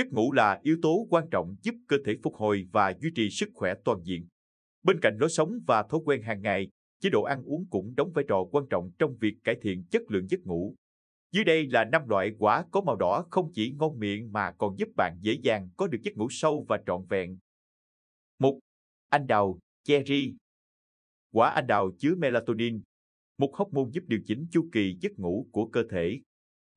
Giấc ngủ là yếu tố quan trọng giúp cơ thể phục hồi và duy trì sức khỏe toàn diện. Bên cạnh lối sống và thói quen hàng ngày, chế độ ăn uống cũng đóng vai trò quan trọng trong việc cải thiện chất lượng giấc ngủ. Dưới đây là 5 loại quả có màu đỏ không chỉ ngon miệng mà còn giúp bạn dễ dàng có được giấc ngủ sâu và trọn vẹn. 1. Anh đào, cherry. Quả anh đào chứa melatonin, một hormone giúp điều chỉnh chu kỳ giấc ngủ của cơ thể.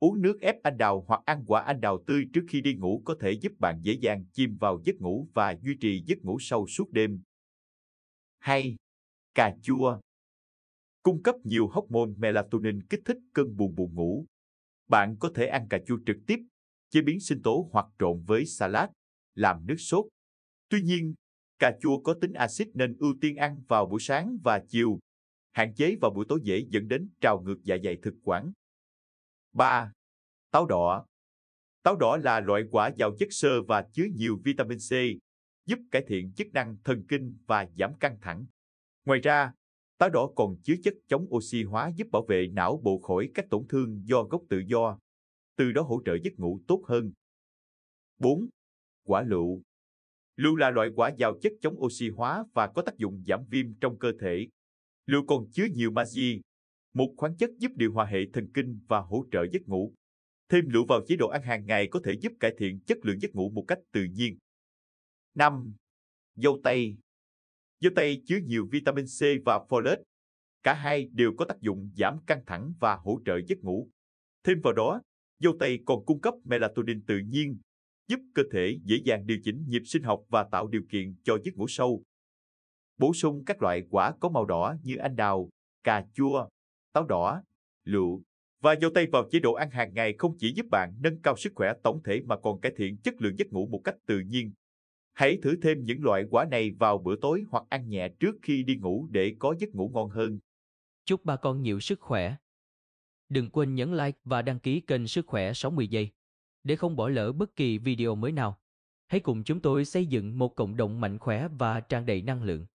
Uống nước ép anh đào hoặc ăn quả anh đào tươi trước khi đi ngủ có thể giúp bạn dễ dàng chìm vào giấc ngủ và duy trì giấc ngủ sâu suốt đêm. 2. Cà chua Cung cấp nhiều hormone melatonin kích thích cơn buồn buồn ngủ. Bạn có thể ăn cà chua trực tiếp, chế biến sinh tố hoặc trộn với salad, làm nước sốt. Tuy nhiên, cà chua có tính axit nên ưu tiên ăn vào buổi sáng và chiều. Hạn chế vào buổi tối dễ dẫn đến trào ngược dạ dày thực quản. 3. Táo đỏ Táo đỏ là loại quả giàu chất xơ và chứa nhiều vitamin C, giúp cải thiện chức năng thần kinh và giảm căng thẳng. Ngoài ra, táo đỏ còn chứa chất chống oxy hóa giúp bảo vệ não bộ khỏi các tổn thương do gốc tự do, từ đó hỗ trợ giấc ngủ tốt hơn. 4. Quả lựu Lựu là loại quả giàu chất chống oxy hóa và có tác dụng giảm viêm trong cơ thể. Lựu còn chứa nhiều magie, một khoáng chất giúp điều hòa hệ thần kinh và hỗ trợ giấc ngủ. Thêm lựu vào chế độ ăn hàng ngày có thể giúp cải thiện chất lượng giấc ngủ một cách tự nhiên. 5. Dâu tây Dâu tây chứa nhiều vitamin C và folate. Cả hai đều có tác dụng giảm căng thẳng và hỗ trợ giấc ngủ. Thêm vào đó, dâu tây còn cung cấp melatonin tự nhiên, giúp cơ thể dễ dàng điều chỉnh nhịp sinh học và tạo điều kiện cho giấc ngủ sâu. Bổ sung các loại quả có màu đỏ như anh đào, cà chua, táo đỏ, lựu và dầu tây vào chế độ ăn hàng ngày không chỉ giúp bạn nâng cao sức khỏe tổng thể mà còn cải thiện chất lượng giấc ngủ một cách tự nhiên. Hãy thử thêm những loại quả này vào bữa tối hoặc ăn nhẹ trước khi đi ngủ để có giấc ngủ ngon hơn. Chúc bà con nhiều sức khỏe. Đừng quên nhấn like và đăng ký kênh Sức khỏe 60 giây để không bỏ lỡ bất kỳ video mới nào. Hãy cùng chúng tôi xây dựng một cộng đồng mạnh khỏe và tràn đầy năng lượng.